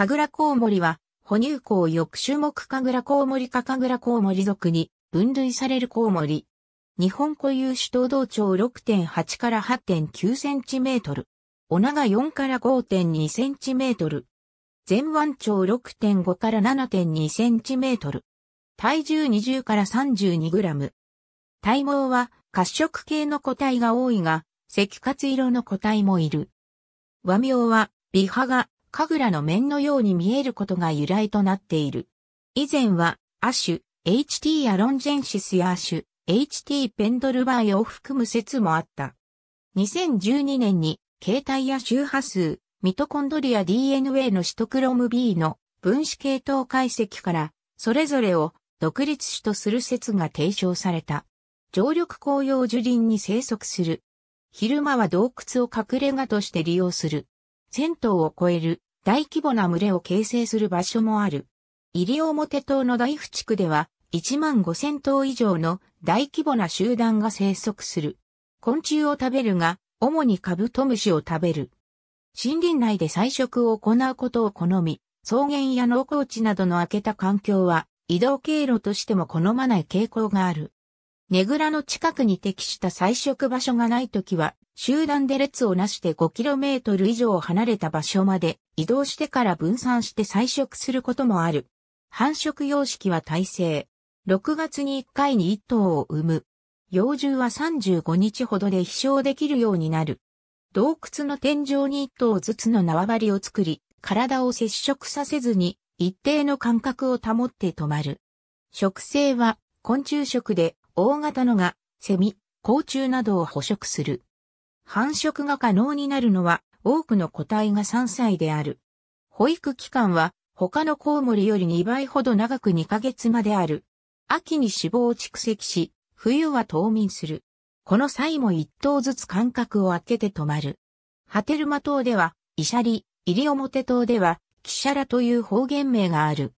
神楽コウモリは、哺乳綱翌種目神楽コウモリカ神楽コウモリ属に分類されるコウモリ。日本固有種と同長6.8から8.9センチメートル。お長4から5.2センチメートル。前腕長6.5から7.2センチメートル。体重20から32グラム。体毛は褐色系の個体が多いが、赤褐色の個体もいる。和名は、美派が神楽の面のように見えることが由来となっている。以前は、アシュ、HT アロンジェンシスやアシュ、HT ペンドルバイを含む説もあった。2012年に、形態や周波数、ミトコンドリア DNA のシトクロム B の分子系統解析から、それぞれを独立種とする説が提唱された。常緑紅葉樹林に生息する。昼間は洞窟を隠れ家として利用する。千頭を超える大規模な群れを形成する場所もある。西表島の大府地区では1万5000頭以上の大規模な集団が生息する。昆虫を食べるが、主にカブトムシを食べる。森林内で採食を行うことを好み、草原や農耕地などの開けた環境は移動経路としても好まない傾向がある。ねぐらの近くに適した採食場所がないときは、集団で列をなして 5km 以上離れた場所まで移動してから分散して採食することもある。繁殖様式は耐性。6月に1回に1頭を産む。幼獣は35日ほどで飛翔できるようになる。洞窟の天井に1頭ずつの縄張りを作り、体を接触させずに一定の間隔を保って止まる。食性は昆虫食で大型のが、セミ、甲虫などを捕食する。繁殖が可能になるのは多くの個体が3歳である。保育期間は他のコウモリより2倍ほど長く2ヶ月まである。秋に脂肪を蓄積し、冬は冬眠する。この際も1頭ずつ間隔を空けて止まる。ハテルマ島では、イシャリ、イリオモテ島では、キシャラという方言名がある。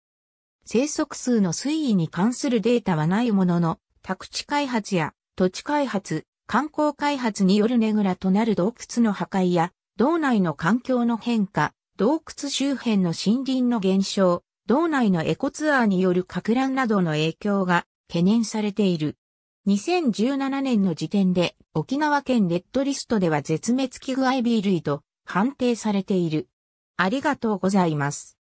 生息数の推移に関するデータはないものの、宅地開発や土地開発、観光開発によるねぐらとなる洞窟の破壊や、道内の環境の変化、洞窟周辺の森林の減少、道内のエコツアーによる拡乱などの影響が懸念されている。2017年の時点で沖縄県レッドリストでは絶滅危惧 IB 類と判定されている。ありがとうございます。